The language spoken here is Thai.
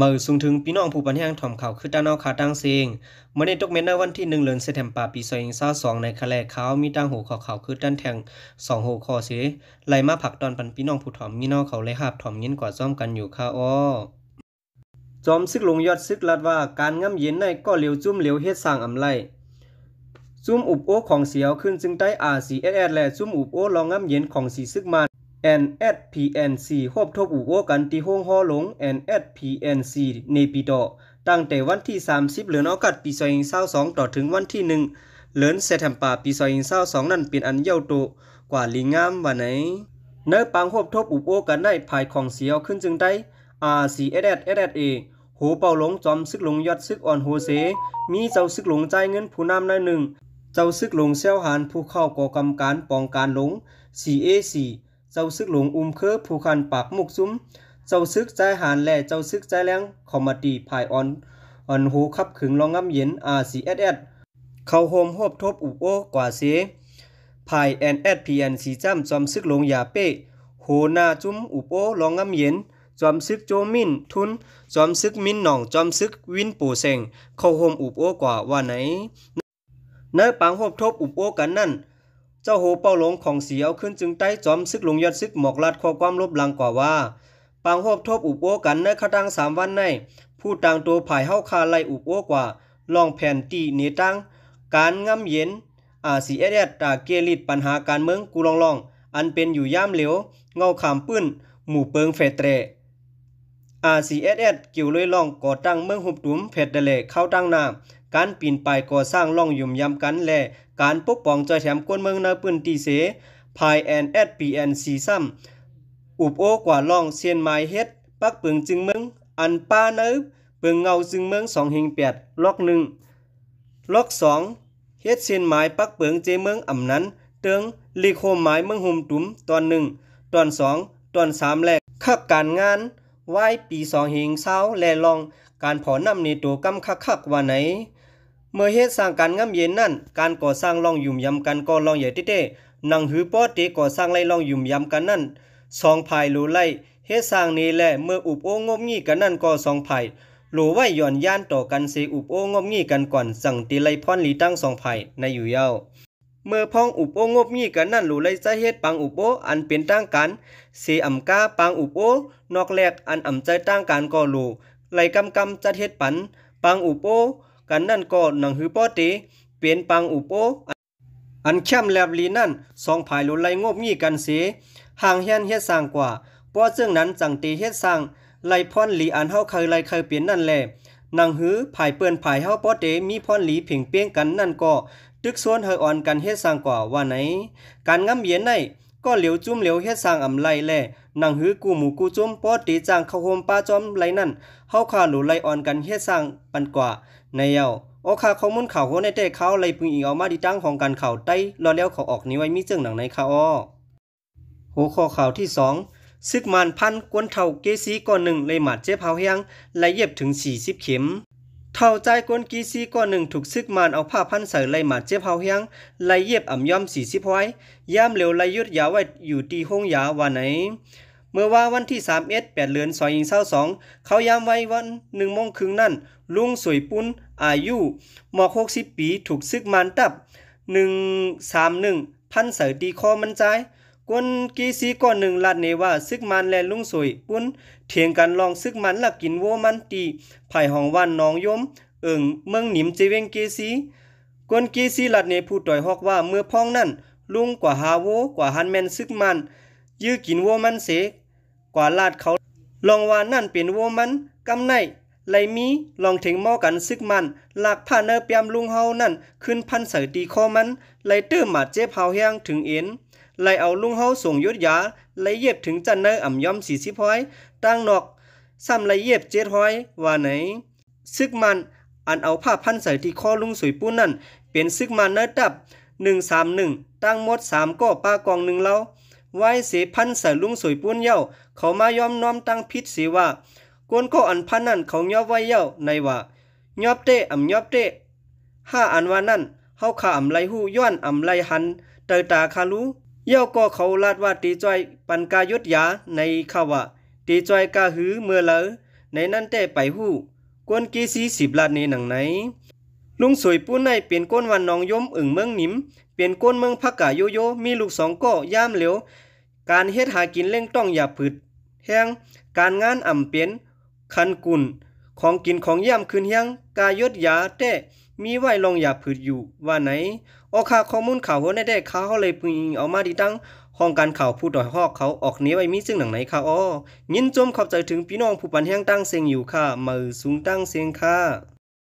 มื่อสูงถึงพี่น้องผู้ปันแห้งถ่อมขาคือด้านนอกขาตั้งเซิงเมื่อในตกเมนในวันที่หนึ่งเลือนเซเทมปาปีซอยเศร้าสองในคะแลเขามีตั้งหัวข่าวขาคือด้านแทงสองหัวคอเสไลมาผักตอนปันพี่น้องผู้ถ่อมมีนอกเขาเลยหาบถ่อมยินกว่าซ้อมกันอยู่ค่ะอ้อจอมซึกลงยอดซึกลัดว่าการง่ำเย็นในก็เหลียวจุ่มเหลียวเฮ็ดสร้างอำไลซุ่มอุบโอ้ของเสียวขึ้นจึงได้อาสีเอสและซุ่มอุบโอ้ลองง่ำเย็นของสีซึกมา n s p n c ครอบทบอุโอกันที่ห้องฮอหลง n s p n c ในปีต่อ ตั้งแต่วันที่ 30 เหลือนอกัด ปีซอยงเศร้าสอง ต่อถึงวันที่หนึ่งเหลือนเซตัมปาปีซอยงเศร้าสองนั้นเป็นอันเย้าโตกว่าลิงามวันไหนเนปังครอบทบอุโอกันได้ภายของเสียวขึ้นจึงได้ r c s s s a โหเป่าหลงจอมซึกหลงยอดซึกอ่อนโฮเซมีเจ้าซึกหลงใจเงินผู้นำนหนึ่ง เจ้าซึกหลงเซลหานผู้เข้าก่อกรรมการปองการหลง c a 4เจ้าซึกหลงอุ้มเคอผู้คันปากมุกซุ้มเจ้าซึกใจหานแล่เจ้าซึกใจแรงคอมดีภายออนอ่อนหูขับขึงลองง้ำเย็น R C S S เข้าโฮมโฮบทบอุโอกว่าเสภายแอนเอสพีแอนสีจ้ำจอมซึกหลงยาเป้โหนาจุ้มอุโอลองง้ำเย็น จอมซึกโจมินทุนจอมซึกมินหนองจอมซึกวินปู่เซงเข้าโฮมอุโอกว่าว่าไหนเนื้อปังโฮบทบอุโอกันนั่นเจ้าโหเป้าหลงของเสียวขึ้นจึงใต้จอมซึกลงยอดซึกหมอกลัดข้อความลบลังกว่าว่า ปางโหบทบอุบโอกันในคาตังสามวันใน ผู้ต่างตัวผายเฮาคาไลอุบโอกว่า ลองแผ่นตีเนตังการง่ำเย็นอาสีเอเดตาเกลิดปัญหาการเมืองกูลองลอง อันเป็นอยู่ย่ามเหลว เงาขามปื้น หมู่เปิงเฟตเตรอาสีเอเอกี่ยวเลยลองก่อตั้งเมืองหุบตุ้มเฟดเดเลเข้าตั้งนาการปีนป่ายก่อสร้างล่องยุ่มยำกันแลการปกป้องจอยแถมกวนเมืองในปืนตีเสภายแอนแอดปีแอนซีซ้ำอุบโอกว่าลองเซียนไม้เฮ็ด ปักปึงจึงเมืองอันป้าเนื้อเปิงเงาจึงเมืองสองหิงแปดล็อกหนึ่งล็อกสองเฮ็ดเซียนไม้ปักเปิงเจเมืองอ่ำนั้น เติงลีโคมไม้เมืองหุ่มตุ้มตอนหนึ่ง ตอนสองตอนสามแรกคักการงานไหวปีสองหิงเศร้าแลลองการผ่อนำในตัวกำคักคักว่าไหนเมื่อเฮ็ดสร้างการงำเย็นนั่น การก่อสร้างลองยุ่มยำกันก็ล่องใหญ่ทติเตนังหือป้อเตก่อสร้างไล่ลองยุ่มยำกันนั่น สองภายโลไล่เฮ็ดสร้างนี้แหละ เมื่ออุบโองบงี้กันนั่นก็สองภายโลไว้ย่อนย่านต่อกันเสอุบโองบงี้กันก่อน สั่งตีไล่พ่อนหลีตั้งสองภายในอยู่เย้าเมื่อพ้องอุบโองบงี้กันนั่นหลูไล่จะเฮ็ดปังอุบโออันเป็นตั้งกันเสอำก้าปังอุบโอนอกแรกอันอำใจตั้งการก็หลูไล่กำกำจัดเฮ็ดปันปังอุบโอกันนั่นก็นังฮือป้อเตเปลี่ยนปังอุโปอันเข้มแลบลีนั่นสองภายลุไลงบงี้กันเสห่างเฮียนเฮ็ดสร้างกว่าป้อซึ่งนั้นจังตีเฮ็ดสร้างไลพ่รหลีอันเฮาเคยไลเคยเปลี่ยนนั่นแหละนังหือภายเปื้อนภายเฮาป้อเตมีพ่รหลีผิงเปี้ยงกันนั่นก็ตึกส่วนเฮออ่อนกันเฮ็ดสร้างกว่าว่าไหน การงำเย็นในก็เหลียวจุ้มเหลียวเฮ็ดสร้างอำไลแลนังหื้อกูหมูกูจุ้มปอตีจางเข้าโฮมป้าจอมไรนั่นเฮาขาหลูไลอ่อนกันเฮ็ดสร้าง ปันกว่า ในเยาโอคาข้อมูลข่าวโหในแต่ขาไลปึงอีกเอามาดีตั้งของการข่าวใต้ รอแล้วเขาออกนี้ไว้มีเจิงหนังในขาอ้อโหข้อข่าวที่สองซึกมานพันกวนเท่าเกซีก่อนหนึ่งเลยหมาดเจ็บเฮาเฮียงและเย็บถึงสสี่ิบเข็มเท่าใจก้นกีซีก้อนหนึ่งถูกซึกมานเอาผ้าพันใส่ไหลหมาเจ็บเฮาเฮียงไหลเย็บอ่ำย่อมสี่สิบไว้ย่ามเหลวไหลยุดยาไว้อยู่ตีห้องยาวันไหน เมื่อว่าวันที่สามเอ็ดแปดเลือนซอยยิงเศร้าสองเขายามไว้วันหนึ่งโมงครึ่งนั่นลุงสวยปุ้นอายุ หมอกหกสิบปีถูกซึกมานตับหนึ่งสามหนึ่งพันใส่ตีคอมันใจกวนกีซีก่อนหนึ่งลัดเนว่าซึกมันและลุงสวยปุ้นเถียงกันลองซึกมันหลักกินโวมันตีไผ่ห้องว่านน้องยมเอิงเมืองหนิมเจเวงกีซีกวนกีซีลัดเนผู้ต่อยฮอกว่าเมื่อพ้องนั่นลุงกว่าฮาโวกว่าฮันแมนซึกมัน ยื้อกินโวมันเสกกว่าลาดเขาลองว่านั่นเป็นโวมันกำไนไรมีลองถึงหม้อกันซึกมันหลากผ้าเนอเปียมลุงเฮานั่นขึ้นพันเสตีคอมันไรเติมหมาเจ็บเฮาแห้งถึงเอ็นไลเอาลุงเฮาส่งยุดยาไลเย็บถึงจันเนอร์อ่ำย่อมสี่สิบห้อยตั้งนอกซ้ำไลเย็บเจ็ดห้อยว่าไหน ซึกมันอันเอาผ้าพันใส่ที่คอลุงสวยปุ้นนั่น เป็นซึกมันเนอดับหนึ่งสามหนึ่งตั้งมดสามก็ป้ากองหนึ่งเล้าไว้เสพันใส่ลุงสวยปุ้นเย้าเขามายอมน้อมตั้งพิษสีว่า กวนก็อันพันนั่นเขายอบไว้เย้าในว่ายอบเตะอ่ำยอบเตะห้าอันว่านั่นเฮาขาอ่ำไรหู้ย้อนอ่ำไรหันเตอตาคารู้เย่าก็เขาลาดว่าตีจ้อยปันกายุดยาในขาวะตีจ้อยกาหือเมื่อเลอในนั่นแต่ไปหู้กวนกีสีสิบลาดในหนังไหนลุงสวยปู้ในเปลี่ยนก้นวันนองยมอึ่งเมืองนิมเปลี่ยนก้นเมืองพักกาโยโยมีลูกสองก็ย่ามเหลวการเฮ็ดหากินเล่งต้องอย่าผืดแห้งการงานอ่ำเปลี่ยนคันกุนของกินของย่ามคืนเฮียงกายยดยาแต่มีไหว้ลองอย่าผืดอยู่ว่าไหนออกข่าวข้อมูลข่าวในได้ขาเขาเลยปิงเอามาดีตั้ง ห้องการข่าวผู้ดอยหอกเขาออกเนี้ยไว้มีซึ่งหนังไหนค่ะอ้อยินจมขอบใจถึงพี่น้องผู้ปันแห้งตั้งเสียงอยู่ค่ะมือสูงตั้งเสียงค่ะ